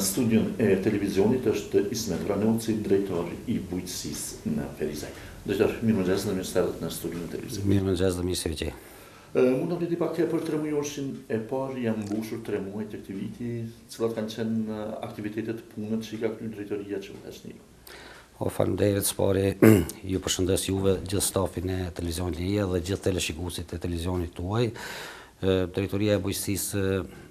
studion e televizionit është Ismet Vranoci, drejtor i bujqësis në Ferizaj. Dëgjëtar, mirë më gjesë dhe mirë stërët në studion e televizionit. Mirë më gjesë dhe mirë se vëgjë. Mund të vjeti pak tje për tre mujorshin e parë, jam bushur tre muaj të aktiviti, cilat kanë qenë aktivitetet punët që i ka këtë në drejtoria që më të shni. O, falem David, spari, ju përshëndes juve gjithë stafin e televizionit një dhe gjithë teleshikusit e televizionit tuaj. Drejtoria e bujqësisë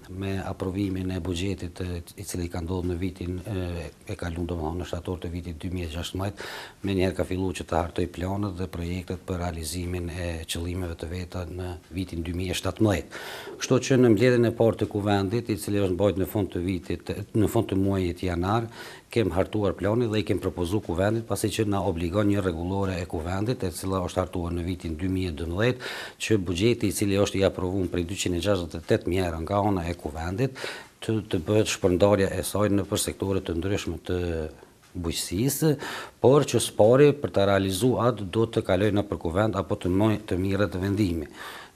me aprovimin e bugjetit i cili ka ndodhë në vitin e kalun do më në shtator të vitit 2016, me njerë ka fillu që të hartoj planët dhe projektet për realizimin e qëllimeve të veta në vitin 2017. Kështu që në mbledin e partë të kuvendit, i cili është në bajt në fund të vitit, në fund të muajit janar, kem hartuar planit dhe i kem propozu kuvendit, pasi që na obligon një regulore e kuvendit, e cila është hartuar në vitin 2012, që bugjeti i cili është i aprovun për 268 mjerë nga ona e kuvendit, të, të bëhet shpërndarja e saj në për sektore të ndryshme të bujqësisë, por që spori për të realizu atë do të kaloj në për kuvend apo të mëjë të mire të vendimi.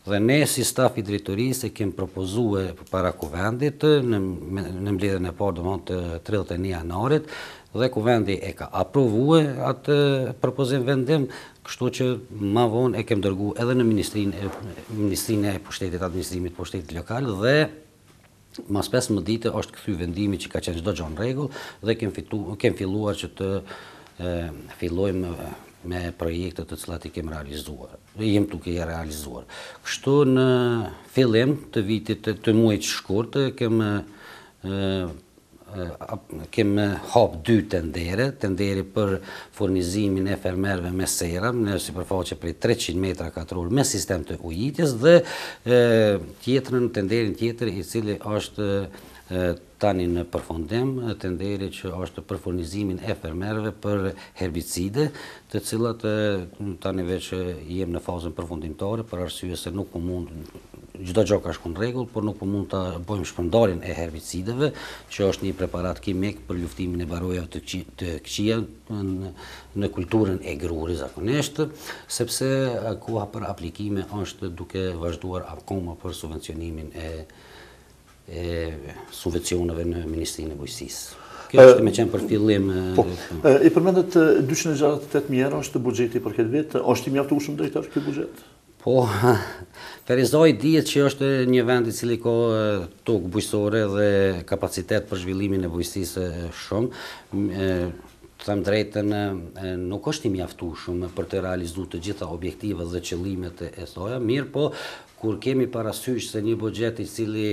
Dhe ne si staf i drejtërisë e kemë propozu e para kuvendit në, në mbledhën e parë dëmonë të 31 janarit, dhe kuvendi e ka aprovu e atë propozim vendim, kështu që ma vonë e kem dërgu edhe në Ministrinë e, Ministrinë e Pushtetit Administrimit Pushtetit Lokal dhe mas pesë më dite është këthy vendimi që ka qenë qdo gjonë regull dhe kem filluar që të fillojmë me projekte të cilat i kem realizuar, e jem tuk e realizuar. Kështu në fillim të vitit të muajt shkurt, kem kemë eh, hap dy tendere, tendere për furnizimin e fermerve me serëm, në përfaqe për 300 metra katrur me sistem të ujitjes, dhe eh, tjetërën, tenderin tjetër i cili është eh, tani në përfondim, tenderi që është për furnizimin e fermerve për herbicide, të cilat tani veç jemë në fazën përfundimtare, për arsye se nuk mund gjitha gjokë ka shku në regullë, por nuk po mund të bojmë shpëndarin e herbicideve, që është një preparat kimik për luftimin e baroja të këqia në kulturën e gruri zakoneshtë, sepse koha për aplikime është duke vazhduar akoma për subvencionimin e subvencionëve në Ministrinë e Bujësisë. Kjo është me qenë për fillim... Po, I përmendet 268 mjera është të bugjeti për këtë vetë, është i mjaftë ushëm drejtarë këtë bugjetë? Po, Perizoj dhjet që është një vend i cili ko tuk bujësore dhe kapacitet për zhvillimin e bujësisë shumë të them drejtën, nuk është i mjaftu shumë për të realizu të gjitha objektive dhe qëllimet e soja, mirë po, kur kemi parasysh se një bugjeti cili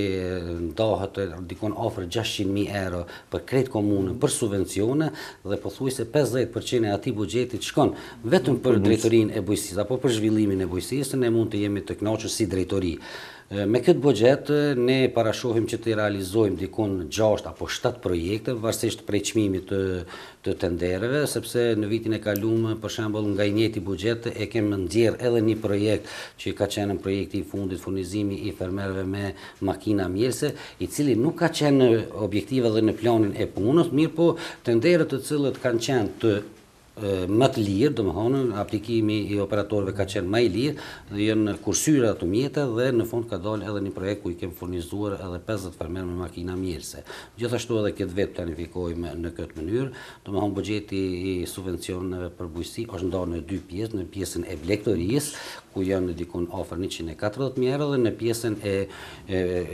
ndohë të dikon ofër 600.000 euro për kretë komunë, për subvencione, dhe pothuajse se 50% e ati bugjeti shkon vetëm për drejtorin e bujësisë, apo për zhvillimin e bujësisë, ne mund të jemi të knoqës si drejtori. Me këtë bëgjet, ne parashohim që të realizojmë dikon 6 apo 7 projekte, varsisht prej qmimit të, tenderëve, tendereve, sepse në vitin e kalumë, për shembol, nga i njeti bëgjet, e kemë ndjerë edhe një projekt që ka qenë në projekti i fundit, furnizimi i fermerve me makina mjelse, i cili nuk ka qenë objektive dhe në planin e punës, mirë po tendere të cilët kanë qenë të më të lirë, dhe më honë, aplikimi i operatorve ka qenë më i lirë, dhe jënë kursyra të mjetë dhe në fond ka dalë edhe një projekt ku i kemë furnizuar edhe 50 farmer me makina mjërëse. Gjithashtu edhe këtë vetë planifikojme në këtë mënyrë, dhe më honë, bëgjeti i subvencionëve për bujësi është ndonë në dy pjesë, në pjesën e blektorisë, ku janë në dikun ofër 140.000 euro dhe në pjesën e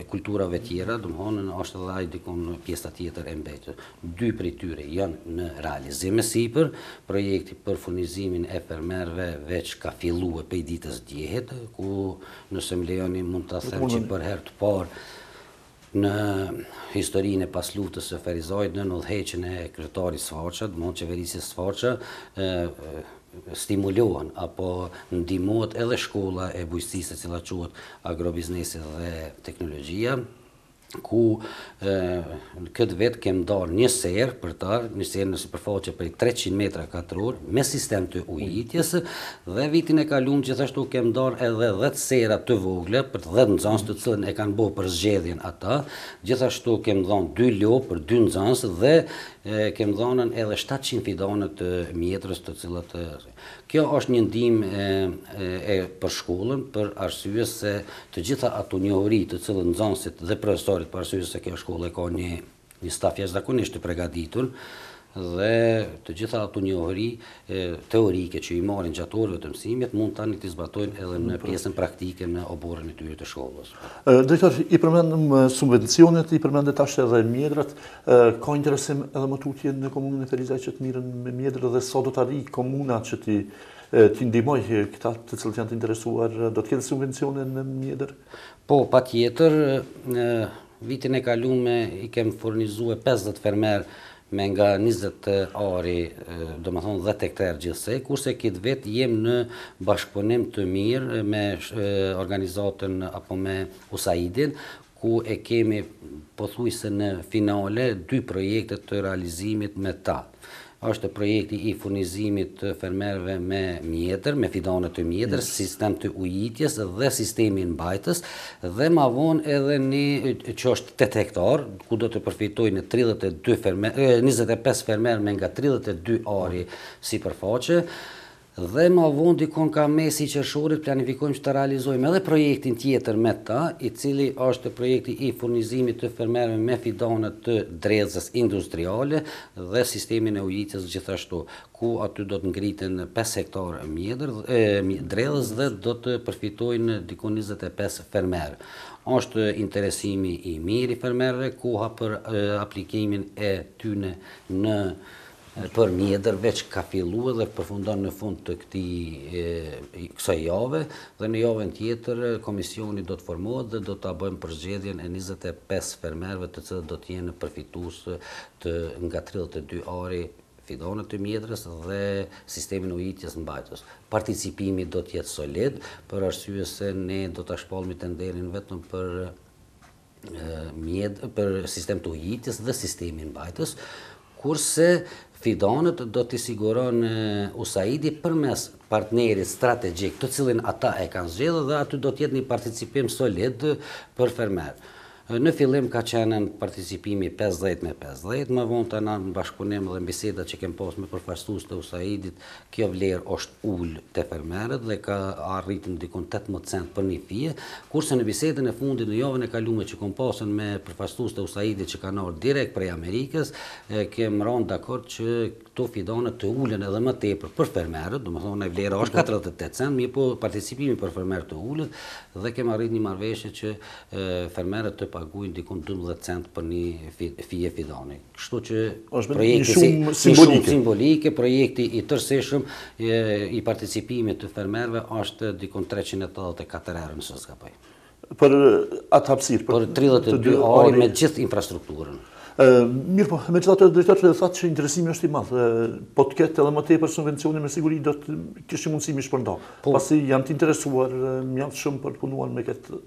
kulturave tjera, dhe më honë në është dhe dikun pjesëta tjetër e mbetër. Dy për i tyre janë në realizime sipër, projekti për furnizimin e përmerve veç ka fillu e pej ditës djehet, ku nëse më lejoni mund të thëmë që për herë të parë, në historinë e pas luftës së Ferizojt në nëdheqën e kretari Sfarqa, dëmonë qeverisi Sfarqa, stimulohen apo ndimot edhe shkolla e bujësisë cila quat agrobiznesi dhe teknologjia, ku në këtë vetë kem dalë një serë për ta, një serë në superfaqe për 300 metra katëror me sistem të ujitjes dhe vitin e kalum që thështu kem dalë edhe 10 sera të vogle për 10 nëzansë të cilën e kanë bo për zgjedhjen ata, gjithashtu kem dalë 2 ljo për 2 nëzansë dhe kemë dhonën edhe 700 fidonët mjetërës të cilat të rrë. Kjo është një ndim e për shkullën, për arsyës se të gjitha ato një të cilat në zonësit dhe profesorit për arsyës se kjo shkullë e ka një një stafjes kunisht të pregaditur, dhe të gjitha ato njohëri teorike që i marrin gjatë orëve të mësimit mund tani të zbatojnë edhe në pra. pjesën praktike në oborën e tyre të shkollës. Drejtor, i përmendëm subvencionet, i përmendët ashtë edhe mjedrat, ka interesim edhe më të në komunën e Ferizaj që të mirën me mjedrë dhe sa do të arri komuna që ti të ndimoj këta të cilët janë të interesuar, do të ketë subvencionet në mjedrë? Po, pa tjetër, vitin e kalume i kemë fornizu e 50 fermerë me nga 20 ari, do më thonë, dhe tektarë gjithse, kurse kitë vetë jem në bashkëpunim të mirë me organizatën apo me USAID-in, ku e kemi pëthuj se në finale dy projekte të realizimit me ta është projekti i furnizimit të fermerve me mjetër, me fidane të mjetër, yes. sistem të ujitjes dhe sistemin bajtës, dhe ma vonë edhe një që është të tektar, ku do të përfitoj në 32 fermer, 25 fermer me nga 32 ari si përfaqe, dhe ma vonë dikon ka mesi që shurit planifikojmë që të realizojmë edhe projektin tjetër me ta, i cili është projekti i furnizimit të fermerme me fidonet të drezës industriale dhe sistemin e ujitës gjithashtu, ku aty do të ngritin 5 hektarë mjedër drezës dhe do të përfitojnë dikon 25 fermerë është interesimi i mirë i fermerëve, ku ha për aplikimin e tyne në për mjedër veç ka fillu edhe përfundon në fund të këti kësa jave dhe në jave në tjetër komisioni do të formohet dhe do të abojmë për e 25 fermerve të cëtë do t'jene përfitus të nga 32 ari fidonët të mjedrës dhe sistemin ujitjes në bajtës. Participimi do t'jetë solid për arsye se ne do t'a shpalmi të nderin vetëm për mjedë për sistem të ujitjes dhe sistemin bajtës kurse fidonët do të siguron USAID-i për mes partnerit strategjik të cilin ata e kanë zhjelë dhe aty do t'jetë një participim solid për fermerë. Në fillim ka qenë në participimi 50 me 50, më vonë të në bashkëpunim dhe në biseda që kemë posë me përfastus të Usaidit, kjo vlerë është ullë të fermerët dhe ka arritë në dikon 18 cent për një fije, kurse në bisedën e fundit në jove në kalume që kemë posën me përfastus të Usaidit që ka nërë direkt prej Amerikës, kemë ronë dakord që këto fidonet të ullën edhe më tepër për fermerët, dhe më thonë e vlerë është 48 po, po. cent, mi po participimi për fermerët të ullët, dhe kemë arrit një marveshe që fermerët të pagujnë dikon 12 cent për një fije fidoni. Kështu që projekti shumë simbolike, projekti i tërseshëm i participimi të fermerëve është dikon 384 erë në sësë pëjë. Për atë hapsirë? Për 32 ori me gjithë infrastrukturën. Mirë po, me qëta të drejtar të thatë që interesimi është i madhë, po të ketë edhe më tepër subvencioni me siguri do të kështë mundësimi shpërnda. Po- Pasi janë të interesuar, janë të shumë për punuar me ketë.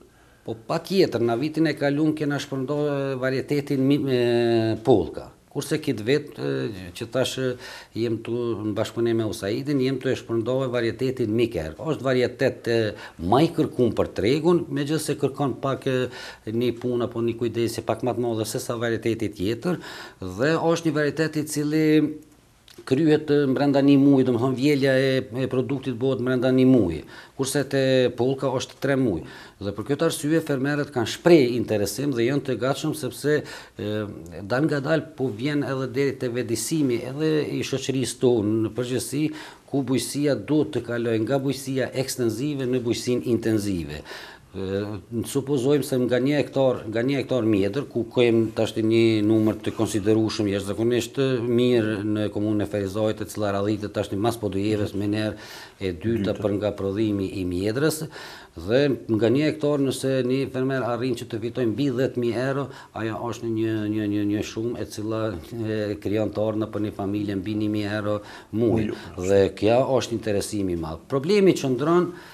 Po pak jetër, në vitin e kalun kena shpërndo varietetin polka kurse kitë vetë që tashë jem të në bashkëpune me Usaidin, jem të e shpërndove varietetin Miker. Oshtë varietet të i kërkun për tregun, me gjithë se kërkon pak një punë apo një kujdesi pak matë modhe se sa varietetit tjetër, dhe oshtë një varietetit cili kryhet brenda një muaji, domethën vjelja e, e produktit bëhet brenda një muaji, kurse te polka është 3 muaj. Dhe për këtë arsye fermerët kanë shpreh interesim dhe janë të gatshëm sepse dal nga dal po vjen edhe deri te vedisimi edhe i shoqërisë tonë në përgjithësi ku bujësia duhet të kaloj nga bujësia ekstenzive në bujësin intenzive. Në supozojmë se nga një hektar, nga një hektar mjetër, ku kem të ashtë një numër të konsiderushëm, jeshtë zakonisht mirë në komunë e Ferizajt, e cila radhitë të ashtë një mas podujeves me nërë e dyta për nga prodhimi i mjetërës, dhe nga një hektar nëse një fermer arrin që të fitojnë bi 10.000 euro, ajo është një, një, një, një shumë e cila kryon të orë për një familje mbi 1.000 euro mujë, dhe kja është interesimi madhë. Problemi që ndronë,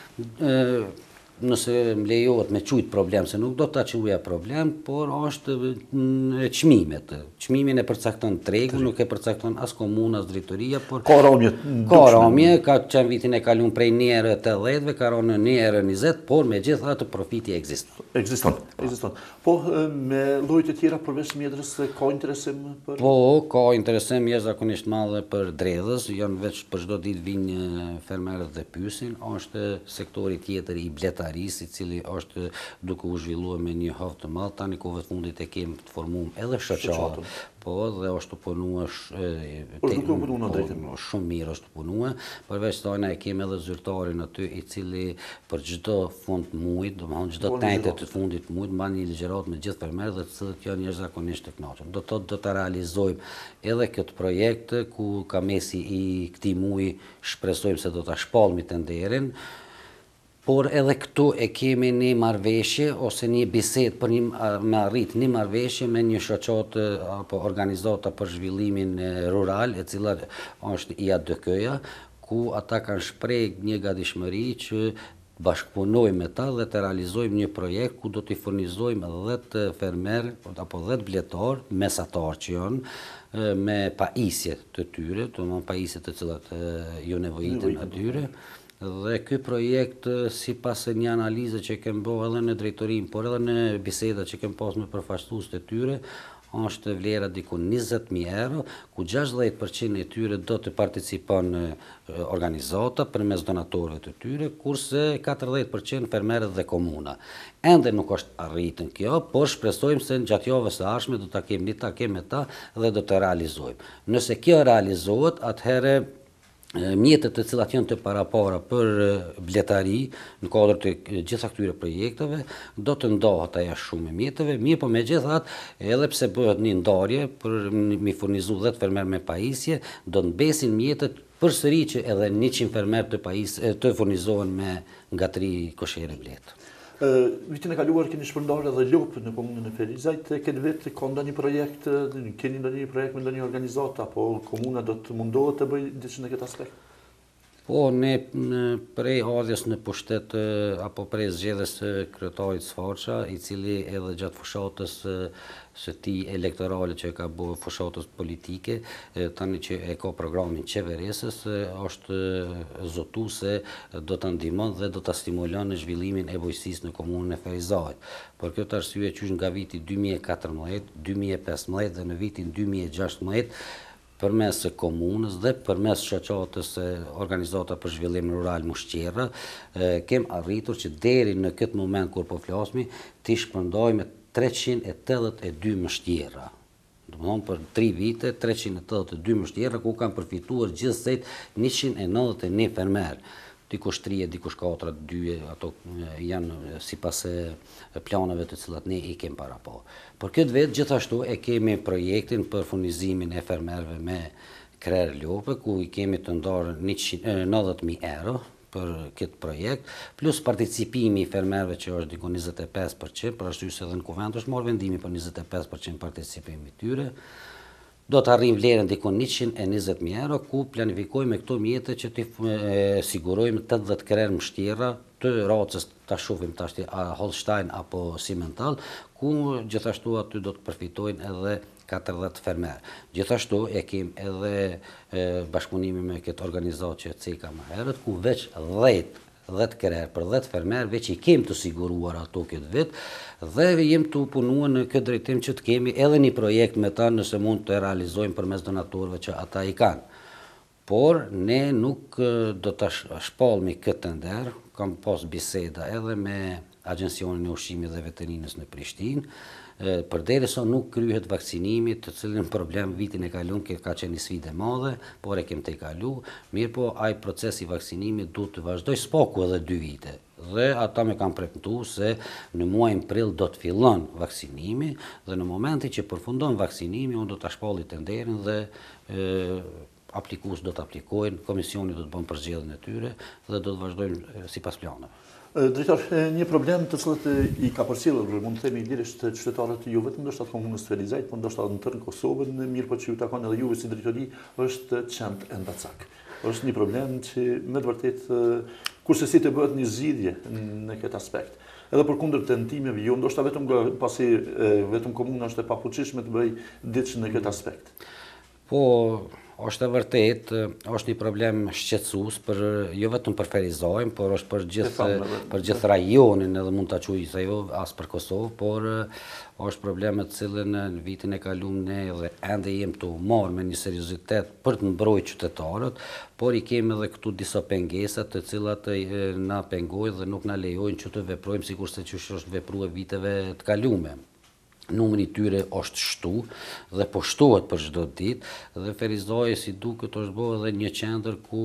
nëse më lejohet me qujt problem, se nuk do të qujja problem, por është në qmimet. Qmimin e përcakton tregu, nuk e përcakton as komuna, as dritoria, por... ka të ka Koromje, ka qenë vitin e kalun prej njerë të ledhve, ka ronë një njëzet, por me gjithë atë profiti ekziston. Ekziston, ekziston. Po, me lojt e tjera përveç mjedrës, ka interesim për... Po, ka interesim jesë zakonisht madhe për dredhës, janë veç për shdo ditë vinë fermerët dhe pysin, është sektori tjetër i bleta Paris, i cili është duke u zhvillua me një hov të madh tani kohët fundit e kemi të formuar edhe shoqatën. Po, dhe është po, të punua po, shumë mirë është të përveç të ojna e kemi edhe zyrtarin aty i cili për gjithë fund të mujtë, do më hanë gjithë po, tajtë të fundit të mujtë, mbani një ligjerat me gjithë përmerë dhe të cilë kjo një zakonisht të knaqëm. Do të do të realizojmë edhe këtë projekte ku ka mesi i këti mujtë shpresojmë se do të shpalmi të por edhe këtu e kemi një marveshje ose një biset për një, me arrit një marveshje me një shoqot apo organizata për zhvillimin rural, e cila është i adëkëja, ku ata kanë shprejt një gadishmëri që bashkëpunoj me ta dhe të realizojmë një projekt ku do i furnizojmë dhe të fermer apo dhe të bletor, mesatar që janë, me pa isje të tyre, të më pa isje të cilat ju jo nevojitin po. atyre. Nevojitë dhe ky projekt si pas një analize që kem bërë edhe në drejtorim, por edhe në biseda që kem pas me përfashtus të tyre, është vlera diku 20.000 euro, ku 60% e tyre do të participon në organizata për mes donatorëve të tyre, kurse 40% fermerët dhe komuna. Ende nuk është arritën kjo, por shpresojmë se në gjatjove së ashme do të kemë një takim e ta dhe do të realizojmë. Nëse kjo realizohet, atëhere mjetët të cilat janë të para para për bletari në kodrë të gjitha këtyre projekteve, do të ndohë të aja shumë me mjetëve, mi po me gjithat, edhe pse bëhet një ndarje për mi furnizu dhe të fermer me pajisje, do në besin mjetët për sëri që edhe një qimë fermer të furnizohen me nga tri koshere bletë vitin e kaluar keni shpërndarë edhe lupë në komunën e Ferizajt, keni vetë konda një projekt, keni ndonjë një projekt me ndonjë organizata, apo komuna do të mundohet të bëjë në këtë aspekt? Po, ne prej hadhjes në pushtet apo prej zgjedhës të kryetarit Sfarqa, i cili edhe gjatë fushatës së ti elektorale që e ka bërë fushatës politike, tani që e ka programin qeverisës, është zotu se do të ndimon dhe do të stimulon në zhvillimin e bojësis në komunën e Fejzajt. Por kjo të arsye që është nga viti 2014, 2015 dhe në vitin 2016, përmes komunës dhe përmes shoqatës e organizata për zhvillim rural Mushqerrë, kem arritur që deri në këtë moment kur po flasmi, ti shpërndajmë 382 mështjera. Do për 3 vite 382 mështjera, ku kanë përfituar gjithsejt 191 fermer. Dikush 3, dikush 4, 2, ato janë si pas planeve të cilat ne i kem para po. Por këtë vetë gjithashtu e kemi projektin për funizimin e fermerve me krerë ljope, ku i kemi të ndarë 90.000 euro për këtë projekt, plus participimi i fermerve që është diko 25%, për ashtu se dhe në kuvent është morë vendimi për 25% participimi tyre, do të arrim vlerën dikon 120.000 euro, ku planifikojmë këto mjetët që të sigurojmë 80 krenë mështjera të racës të shufim të ashti Holstein apo Simental, ku gjithashtu aty do të përfitojnë edhe 40 fermerë. Gjithashtu e kem edhe bashkunimi me këtë organizatë që cika më herët, ku veç 10 kërër për 10 fermer, veç i kem të siguruar ato këtë vetë, dhe jem të punua në këtë drejtim që të kemi edhe një projekt me ta nëse mund të realizojmë për mes donatorve që ata i kanë. Por, ne nuk do të shpalmi këtë të kam pas biseda edhe me Agencionin e Ushimi dhe Veterinisë në Prishtinë, për sa nuk kryhet vaksinimi, të cilin problem vitin e kalun ke ka qenë një svi e madhe, por e kem i kalu, mirë po aj proces i vaksinimi du të vazhdoj spoku edhe dy vite dhe ata me kam prepëntu se në muajnë prill do të fillon vaksinimi dhe në momenti që përfundon vaksinimi, unë do të shpallit të nderin dhe aplikus do të aplikojnë, komisioni do të bënë përgjellën e tyre dhe do të vazhdojnë si pas planë. Drejtar, një problem të cilët i ka përcjellur, mund të themi lirisht qytetarët ju vetëm ndoshta të komunës Felizajt, po ndoshta në tërë Kosovën, mirë po që ju takon edhe juve si drejtori, është qëndë e ndacak. është një problem që në të vërtet, kurse si të bëhet një zidje në këtë aspekt. Edhe për kundër të ndimeve, ju jo, ndoshta vetëm pasi vetëm komuna është e papuqishme të bëj ditë në këtë aspekt. Po, është vërtet, është një problem shqetësues për, jo vetëm për Ferizajm, por është për gjithë, për gjithë rajonin edhe mund të aquj, se jo asë për Kosovë, por eh, është problemet cilën në vitin e kaluar ne dhe ende jem të umor me një seriositet për të mbroj qytetarët, por i kemi edhe këtu disa pengesat të cilat eh, na pengojnë dhe nuk na lejojnë që të veprojmë si se që është vepru e viteve të kalume numri tyre është shtu dhe po shtuat për çdo ditë dhe Ferizdoje si duket është bërë edhe një qendër ku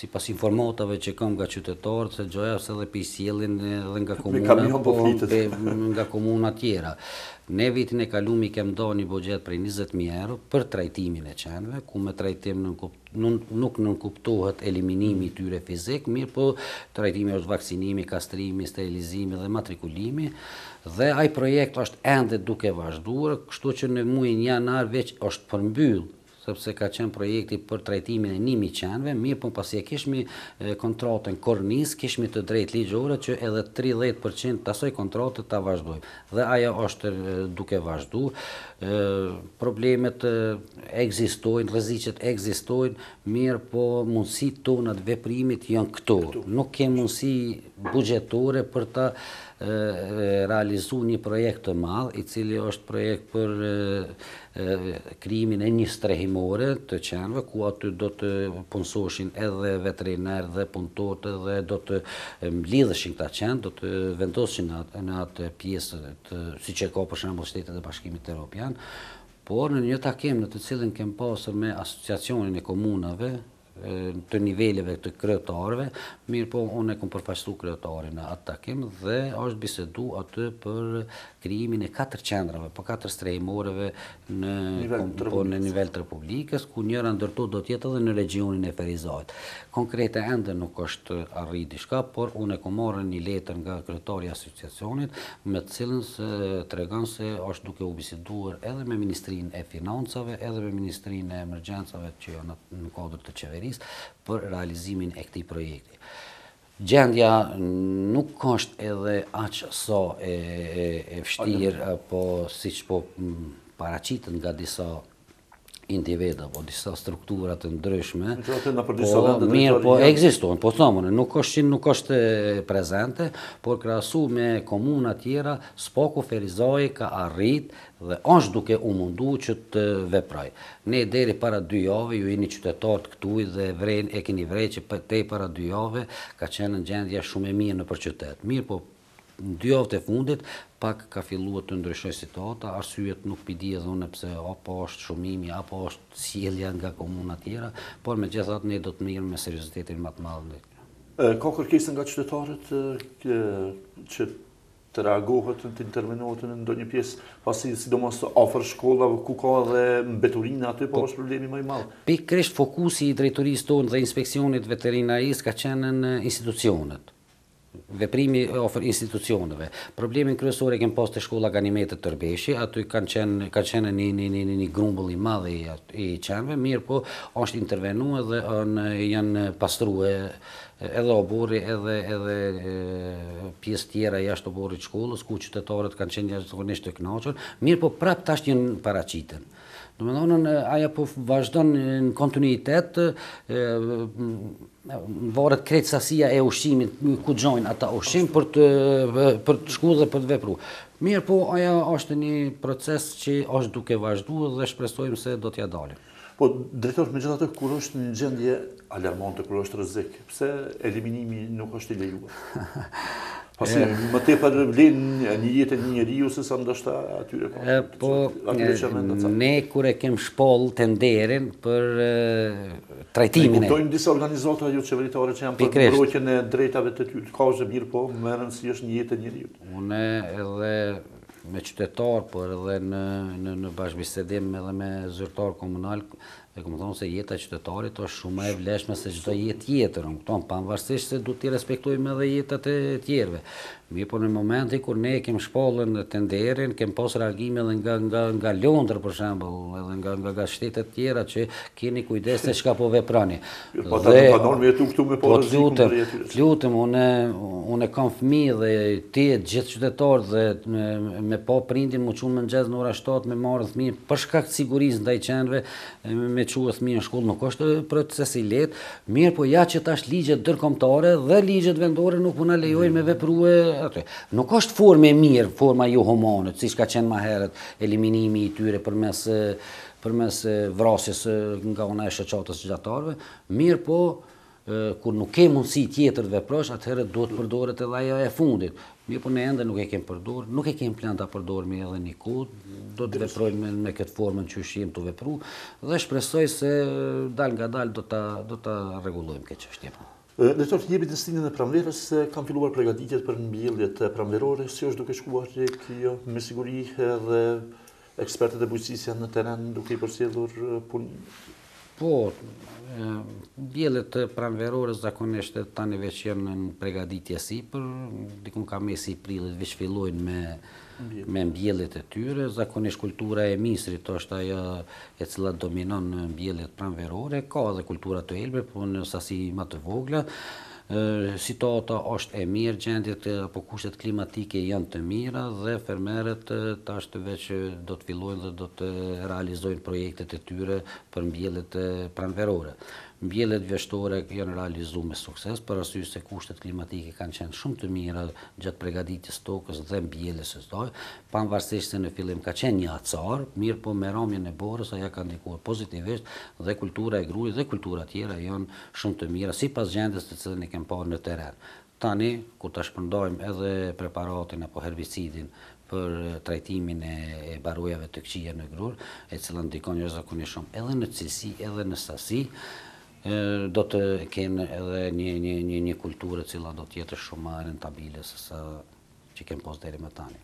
sipas informatave që kam nga qytetarët se gjoja se edhe pisjellin edhe nga komuna po, po nga komuna tjera. Ne vitin e kaluar i kem dhënë një buxhet për 20000 euro për trajtimin e qendrave, ku me trajtim nuk nuk nuk kuptohet eliminimi i tyre fizik, mirë po trajtimi është vaksinimi, kastrimi, sterilizimi dhe matrikulimi dhe ai projekt është ende duke vazhduar, kështu që në muajin janar veç është përmbyllë sepse ka qenë projekti për trajtimin e nimi qenëve, mirë për po pasi e kishmi kontratën kornis, kishmi të drejt ligjore që edhe 30% të asoj kontratët të vazhdojmë. Dhe ajo është duke vazhdu, problemet egzistojnë, rëzicet egzistojnë, mirë po mundësi tonat veprimit janë këto. Nuk ke mundësi bugjetore për të... Ta realizu një projekt të madhë, i cili është projekt për krimin e një strehimore të qenëve, ku aty do të punësoshin edhe veterinerë dhe punëtorët dhe do të mblidhëshin këta qenë, do të vendosin në atë pjesë të si që ka për shëmbo shtetet dhe bashkimit të Europianë, Por në një takim në të cilin kem pasur me asociacionin e komunave, të niveleve të kryetarëve, mirë po unë e kom përfaqësuar kryetarin në atë takim dhe është bisedu aty për krijimin e katër qendrave, po katër strehimoreve në po në nivel të republikës, ku njëra ndër to do të jetë edhe në regionin e Ferizajit. Konkrete ende nuk është arritur diçka, por unë e kam marrë një letër nga kryetori i asociacionit, me të cilën se tregon se është duke u biseduar edhe me Ministrinë e Financave, edhe me Ministrinë e Emergjencave që janë në kodrë të qeverisë për realizimin e këti projekti. Gjendja nuk është edhe aq so e fështirë, jo. po si që po paracitën nga disa individa po disa strukturat të ndryshme. Po, mirë, po ekziston, po thonë, nuk është nuk është prezente, por krasu me komuna tjera, Spoku Ferizoi ka arrit dhe është duke u mundu që të veproj. Ne deri para dy jove, ju jeni qytetar të këtu dhe vren, e keni vrej që te para dy jove ka qenë në gjendja shumë e mirë në për qytet. Mirë po në dy javët e fundit pak ka filluar të ndryshoj situata, arsyet nuk pi di edhe unë pse apo është shumimi apo është sjellja nga komuna tjera, por megjithatë ne do të mirë me seriozitetin më të madh ndaj. Ka kërkesë nga qytetarët që të reagohet të intervenohet në ndonjë pjesë, pasi sidomos afër shkollave ku ka edhe mbeturinë aty po, po është problemi më i madh. Pikërisht fokusi i drejtorisë tonë dhe inspeksionit veterinarisë ka qenë në institucionet veprimi ofër institucioneve. Problemin kryesor e kem pas te shkolla Ganimet e Torpeshit, aty kanë qenë kanë qenë një një një një një grumbull i madh i çernve. Mirë po është intervenuar dhe janë pastruar edhe oborri edhe edhe pjesë tjera jashtë oborrit të shkollës ku qytetarët kanë qenë jashtë të kënaqur, Mirë po prap tash një paraçitën. Do me aja po vazhdon në kontinuitet, varet krejtë sasia e ushimit, ku gjojnë ata ushim për të, për të shku dhe për të vepru. Mirë po, aja është një proces që është duke vazhdu dhe shpresojmë se do t'ja dalim. Po, drejtor, me gjithë atë, kur është një gjendje alarmante, kur është rëzikë, pse eliminimi nuk është i lejuar? Pasi më te për vlin një jetë një njëri ju sa më dështë atyre po. po, e, ne kure kem shpol të nderin për trajtimin e. Kutojnë disa organizatëve ju jo qeveritare që janë për mbrojtjen e drejtave të ty, ka është mirë po, më erën si është një jetë njëri ju. Une edhe me qytetarë, por edhe në, në, në bashkëbisedim edhe me zyrtarë komunalë, Dhe këmë thonë se jeta e qytetarit është shumë më e vlefshme se çdo jetë tjetër. Unë kupton, pavarësisht se duhet të respektojmë edhe jetat e tjerëve. Mi po në momenti kur ne kem shpallën në tenderin, kem pas reagime edhe nga nga nga Londër për shembull, edhe nga nga nga shtete të tjera që keni kujdes se çka po veprani. Po ta ndonë me këtu këtu me po. Po lutem, lutem unë unë kam fëmijë dhe ti e gjithë qytetar dhe me, me po prindin më çun më ngjez në orën 7 me marrë fëmijë për shkak sigurisë ndaj qendrave me çuë fëmijën në shkollë nuk është proces i lehtë, mirë po ja që tash ligjet ndërkombëtare dhe ligjet vendore nuk puna po lejojnë me veprue Nuk është formë e mirë, forma ju jo humane, siç ka thënë më herët, eliminimi i tyre përmes përmes vrasjes nga ona e shëqatës gjatarve, mirë po kur nuk ke mundësi tjetër të veprosh, atëherë duhet të përdoret edhe ajo e fundit. Mirë po ne ende nuk e kemi përdorur, nuk e kemi plan përdor me edhe një kod, do të veprojmë me këtë formën që ushim të vepru, dhe shpresoj se dal nga dal do ta do ta rregullojmë këtë çështje. Lektor, të jebit në stinën e pramverës, kam filluar pregatitjet për në bjellit pramverore, si është duke shkuar të kjo, me siguri edhe ekspertët e bujësis janë në teren duke i përsjellur punë? Po, bjellit pramverore zakonisht e tani veç janë në pregaditje si, për dikun ka mesi i prillit veç fillojnë me me mbjellit e tyre, zakonisht kultura e misrit është ajo e cila dominon në mbjellit pranverore, ka edhe kultura të elbër, po në sasi ma të vogla, Situata është e mirë, gjendjet apo kushtet klimatike janë të mira dhe fermeret tash të veç do të fillojnë dhe do të realizojnë projektet e tyre për mbjellit pranverore mbjellet vjeshtore janë realizu me sukses, për asyjë se kushtet klimatike kanë qenë shumë të mira gjatë pregaditjës tokës dhe mbjellet së stoj, panë varsisht se në fillim ka qenë një acar, mirë po me ramjën e borës aja ka ndikuar pozitivisht dhe kultura e grujë dhe kultura tjera janë shumë të mira, si pas gjendës të cilën e kemë parë në teren. Tani, kur të shpëndojmë edhe preparatin apo herbicidin për trajtimin e barujave të këqia në grur, e cilën dikon një zakonishëm edhe në cilësi, edhe në sasi, do të kenë edhe një, një, një, një kulturë e cila do të jetë shumë rentabile se sa që kemë posë deri më tani.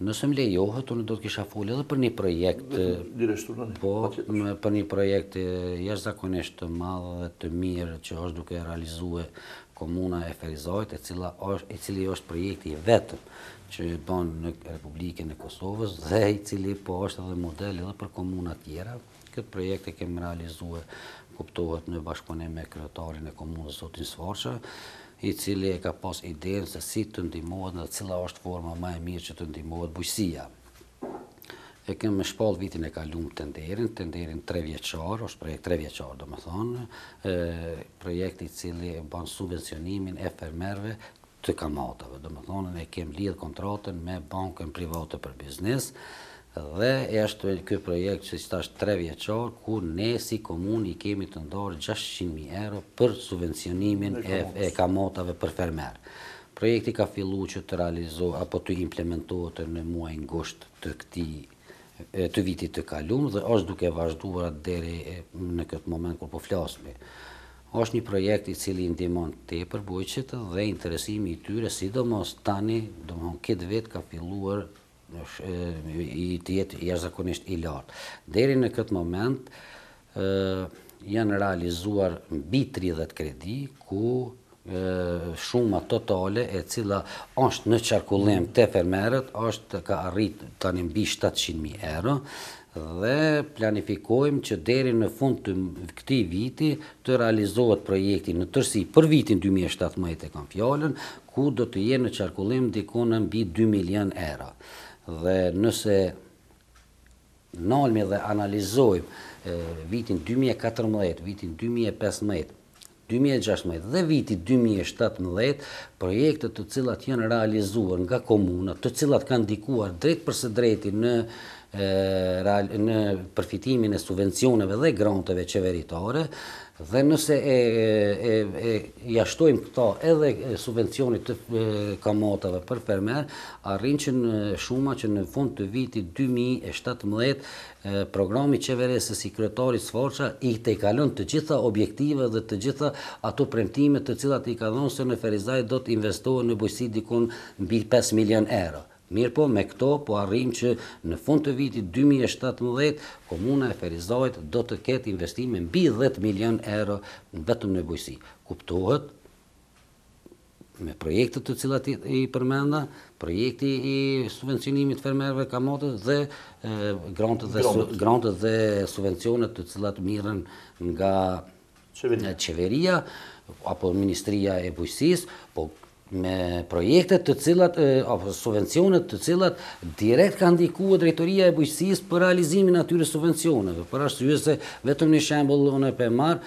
Nëse më lejohet, unë do të kisha foli edhe për një projekt... Direshtur në një? Po, më, për një projekt jeshtë zakonisht të madhe dhe të mirë që është duke realizue komuna e Ferizojt, e, cila është, e cili është projekti i vetëm që i në Republikën e Kosovës dhe i cili po është edhe model edhe për komuna tjera. Këtë projekt e kemë realizue kuptohet në bashkëpunim me kryetarin e komunës Zotin Sforçë, i cili e ka pas idejnë se si të ndihmohet në cila është forma më e mirë që të ndihmohet bujqësia. E kemë me shpallë vitin e ka tenderin, të nderin, të nderin tre vjeqar, është projekt tre vjeqar, do më thonë, projekti cili banë subvencionimin e fermerve të kamatave. Do më thonë, ne kemë lidhë kontratën me bankën private për biznesë, dhe është ky projekt që është tash 3 vjeçor ku ne si komunë i kemi të ndorë 600.000 euro për subvencionimin e, e kamotave për fermer. Projekti ka fillu që të realizohë apo të implementohet në muaj në gusht të këti të vitit të kalumë dhe është duke vazhduar atë deri në këtë moment kur po flasme. është një projekt i cili ndimon të e përbojqet dhe interesimi i tyre, sidomos tani, do më këtë vetë ka filluar i të jetë jashtëzakonisht i lartë. Deri në këtë moment, janë realizuar mbi 30 kredi, ku shuma totale e cila është në qarkullim të fermerët, është ka arrit të një mbi 700.000 euro, dhe planifikojmë që deri në fund të këti viti të realizohet projekti në tërsi për vitin 2017 e kam fjallën, ku do të jenë në qarkullim dikonë në mbi 2 milion euro dhe nëse nalmi dhe analizojmë vitin 2014, vitin 2015, 2016 dhe vitin 2017, projektet të cilat jenë realizuar nga komuna, të cilat kanë dikuar drejtë përse drejti në në përfitimin e subvencioneve dhe granteve qeveritare, dhe nëse e jashtojmë këta edhe subvencionit të kamatave për fermer, arrin që në shuma që në fund të vitit 2017 programi qeverese i kretari Sforqa i te kalon të gjitha objektive dhe të gjitha ato premtimet të cilat i ka dhonë se në Ferizaj do të investohen në bëjsi dikun 5 milion euro. Mirë po, me këto po arrim që në fund të vitit 2017, komuna e Ferizajt do të ketë investime në bi 10 milion euro në vetëm në bujësi. Kuptohet me projekte të cilat i përmenda, projekte i subvencionimit fermerve kamotës dhe grantët dhe subvencionet të cilat mirën nga qeveria apo Ministria e Bujësis, po me projekte të cilat, apo subvencionet të cilat, direkt ka ndikua drejtoria e bujqësis për realizimin atyre subvencioneve. Për ashtë ju se vetëm një shembol në e përmar,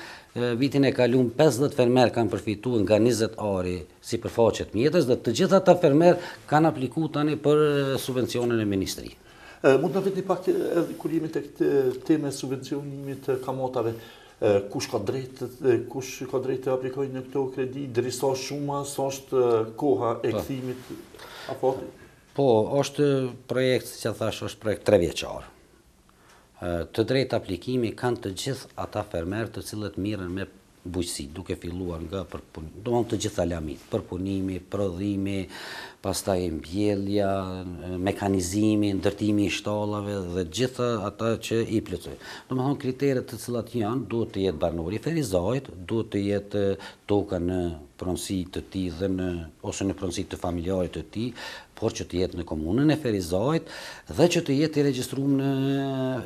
vitin e kalum 50 fermer kanë përfitu nga 20 ari si përfaqet mjetës, dhe të gjitha ta fermer kanë apliku tani për subvencionen e ministri. Mund në vetë një pak të kurimit e këtë teme subvencionimit kamotave, kush ka drejtë, kush ka drejtë të aplikoj në këto kredi, drisa shumë, së është koha e po. këthimit, apo? Po, është projekt, që thash, është projekt tre vjeqarë. Të drejtë aplikimi kanë të gjithë ata fermerë të cilët mirën me bujqësi, duke filluar nga të gjitha lamit, përpunimi, prodhimi, pasta e mbjellja, mekanizimi, ndërtimi i shtalave dhe gjitha ata që i plëcoj. Në më thonë kriteret të cilat janë, duhet të jetë barnori ferizajt, duhet të jetë toka në pronsi të ti dhe në, ose në pronsi të familjarit të ti, por që të jetë në komunën e ferizajt dhe që të jetë i registrum në,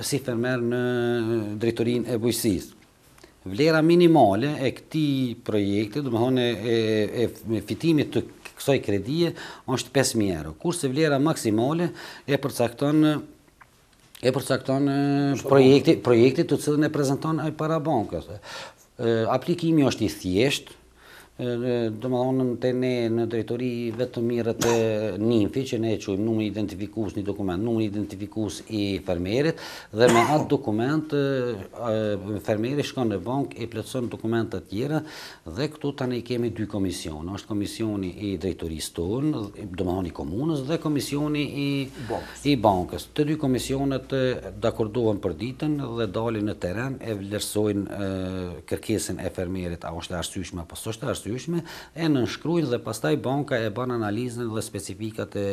si fermer në drejtorin e bujqësisë vlera minimale e këti projekte, dhe më e, fitimit të kësoj kredije, është 5.000 euro, kurse vlera maksimale e përcakton e përcakton projekti, projekti të cilën e prezenton e para bankës. E, aplikimi është i thjeshtë, do më thonë të ne në drejtori vetë mirët e njëmfi që ne e qujmë numër identifikus një dokument, numër identifikus i fermerit dhe me atë dokument fermeri shkon në bank e plëtson të tjera dhe këtu të ne i kemi dy komisionë është komisioni i drejtori stonë do më thonë i komunës dhe komisioni i bankës të dy komisionet dakordohen për ditën dhe dalin në teren e vlerësojnë kërkesin e fermerit a është arsyshme apo së është arsyshme parasyshme, e nënshkruajnë nënshkrujnë dhe pastaj banka e bën analizën dhe specifikat e,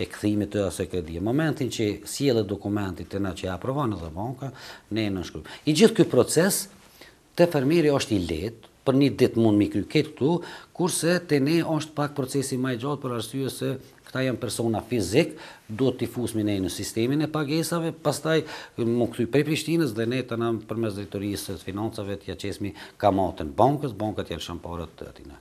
e këthimit të ose këtë Momentin që si e dhe dokumentit të na që e aprovanë dhe banka, ne e nënshkrujnë. I gjithë këtë proces të fermiri është i letë, për një ditë mund mi kryket këtu, kurse të ne është pak procesi ma i gjatë për arsye se këta janë persona fizik, do t'i fusmi ne në sistemin e pagesave, pastaj më këtu i prej Prishtinës dhe ne të në përmes dritorisë të financave t'ja qesmi kamatën bankës, bankët janë shëmparët të atina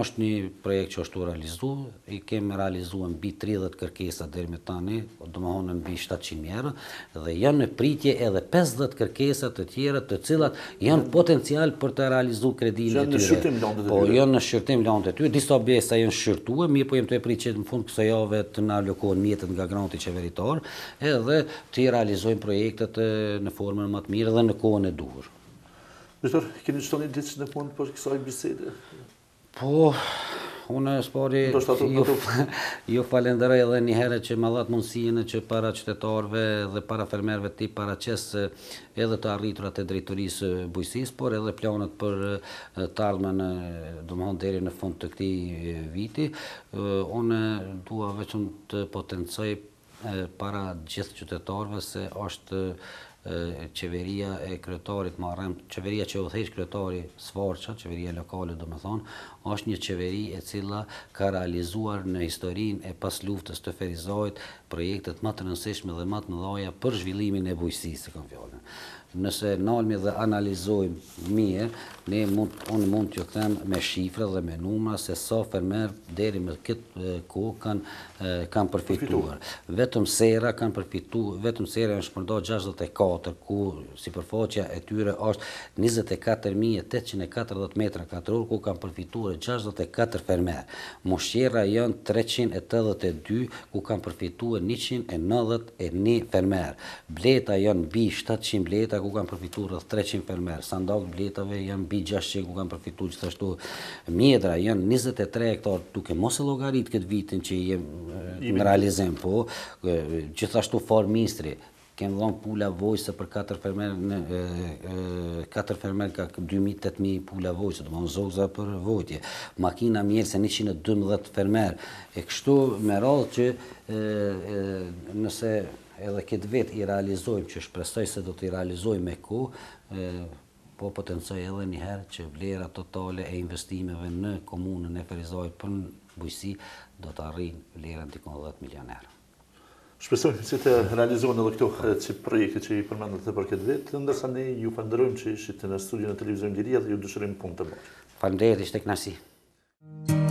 është një projekt që është u realizu, i kemi realizu në bi 30 kërkesa dhe me tani, po do më honë në bi 700 mjerë, dhe janë në pritje edhe 50 kërkesa të tjera të cilat janë potencial për të realizu kredinë e tyre. Po, janë në shqyrtim lëndë të tyre. Disa besa janë shqyrtuë, mi po jem të e pritje në fund kësa jove të në lëkohen mjetët nga granti qeveritor, edhe të i realizojnë projektet në formën më të mirë dhe në kohën e duhur. Mështër, keni qëtoni ditë që në punë për kësaj bisede? Po, unë është pari, ju, ju falenderoj edhe një herë që më dhatë mundësijinë që para qytetarve dhe para fermerve ti para qesë edhe të arriturat e drejturisë bujësis, por edhe planët për të ardhme në dëmohon deri në fund të këti viti. Unë dua veçëm të potencoj para gjithë qytetarve se është qeveria e kryetorit marrëm qeveria që udhëhej kryetori Sforca, qeveria lokale domethën, është një qeveri e cila ka realizuar në historinë e pas luftës të Ferizojit projektet më të rëndësishme dhe më të mëdha për zhvillimin e bujqësisë së kampionit nëse nalmi dhe analizojmë mirë, ne mund, onë mund të them me shifre dhe me numra se sa fermer deri me këtë kohë kanë kan përfituar. Vetëm sera kanë përfituar, vetëm sera janë shpërdo 64, ku si përfoqja e tyre është 24.840 metra katëror, ku kanë përfituar 64 fermer. Moshjera janë 382, ku kanë përfituar 191 fermer. Bleta janë bi 700 bleta, ku kanë përfituar rreth 300 fermer. Sandok bletave janë mbi 600 ku kanë përfituar gjithashtu mjedra janë 23 hektar duke mos e llogarit këtë vitin që i jemi në realizim po gjithashtu for ministri kanë dhënë pula vojse për katër fermer në katër fermer ka 2800 pula vojse, domthonë zogza për vojtje. Makina mjerse 112 fermer. E kështu me radhë që nëse edhe këtë vit i realizojmë, që shpresoj se do të i realizojmë me ku, po potencoj edhe njëherë që vlera totale e investimeve në komunën e Perizajt për në bujësi do të arrinë vlerën të ikon 10 milionerë. Shpesojmë që të realizohen edhe këto që projekte që i përmendat të për këtë vetë, ndërsa ne ju falenderojmë që ishit në studion e televizion Liria dhe ju dëshërim punë të bërë. Falenderit, ishte nasi. knasi.